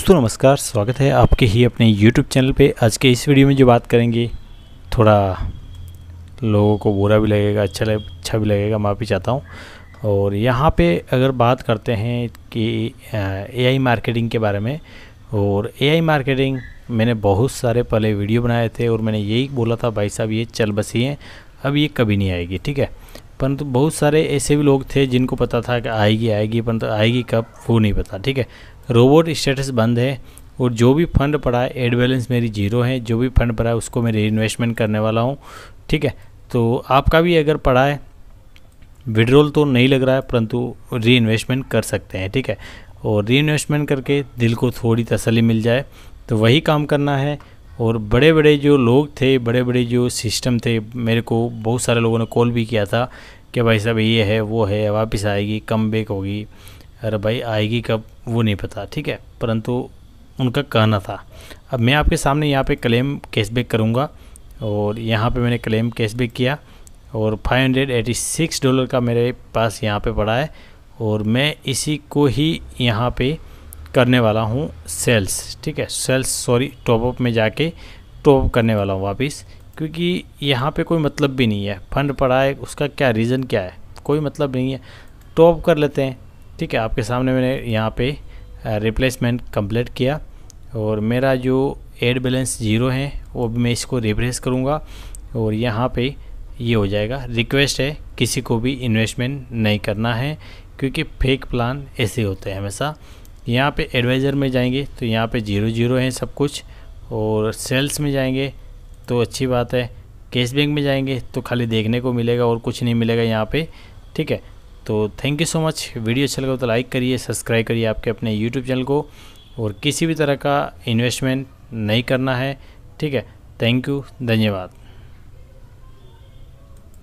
दोस्तों नमस्कार स्वागत है आपके ही अपने YouTube चैनल पे आज के इस वीडियो में जो बात करेंगे थोड़ा लोगों को बुरा भी लगेगा अच्छा लगे अच्छा भी लगेगा माफ़ी चाहता हूँ और यहाँ पे अगर बात करते हैं कि एआई मार्केटिंग के बारे में और एआई मार्केटिंग मैंने बहुत सारे पहले वीडियो बनाए थे और मैंने यही बोला था भाई साहब ये चल बसी हैं अब ये कभी नहीं आएगी ठीक है परंतु बहुत सारे ऐसे भी लोग थे जिनको पता था कि आएगी आएगी परंतु आएगी कब वो नहीं पता ठीक है रोबोट स्टेटस बंद है और जो भी फंड पड़ा है एड बैलेंस मेरी जीरो है जो भी फंड पड़ा है उसको मैं री इन्वेस्टमेंट करने वाला हूँ ठीक है तो आपका भी अगर पड़ा है विड्रोल तो नहीं लग रहा है परंतु री इन्वेस्टमेंट कर सकते हैं ठीक है और री इन्वेस्टमेंट करके दिल को थोड़ी तसली मिल जाए तो वही काम करना है और बड़े बड़े जो लोग थे बड़े बड़े जो सिस्टम थे मेरे को बहुत सारे लोगों ने कॉल भी किया था कि भाई साहब ये है वो है वापस आएगी कम बेक होगी अरे भाई आएगी कब वो नहीं पता ठीक है परंतु उनका कहना था अब मैं आपके सामने यहाँ पे क्लेम कैशबैक करूँगा और यहाँ पे मैंने क्लेम कैशबैक किया और 586 डॉलर का मेरे पास यहाँ पे पड़ा है और मैं इसी को ही यहाँ पे करने वाला हूँ सेल्स ठीक है सेल्स सॉरी टॉपअप में जाके टॉपअप करने वाला हूँ वापस क्योंकि यहाँ पे कोई मतलब भी नहीं है फंड पड़ा है उसका क्या रीज़न क्या है कोई मतलब नहीं है टॉप कर लेते हैं ठीक है आपके सामने मैंने यहाँ पे रिप्लेसमेंट कंप्लीट किया और मेरा जो एड बैलेंस ज़ीरो है वो भी मैं इसको रिप्लेस करूँगा और यहाँ पे ये हो जाएगा रिक्वेस्ट है किसी को भी इन्वेस्टमेंट नहीं करना है क्योंकि फेक प्लान ऐसे होते हैं हमेशा यहाँ पे एडवाइज़र में जाएंगे तो यहाँ पे जीरो जीरो हैं सब कुछ और सेल्स में जाएंगे तो अच्छी बात है कैश बैंक में जाएंगे तो खाली देखने को मिलेगा और कुछ नहीं मिलेगा यहाँ पे ठीक है तो thank you so much video अच्छा लगा तो लाइक करिए सब्सक्राइब करिए आपके अपने यूट्यूब चैनल को और किसी भी तरह का इन्वेस्टमेंट नहीं करना है ठीक है थैंक यू धन्यवाद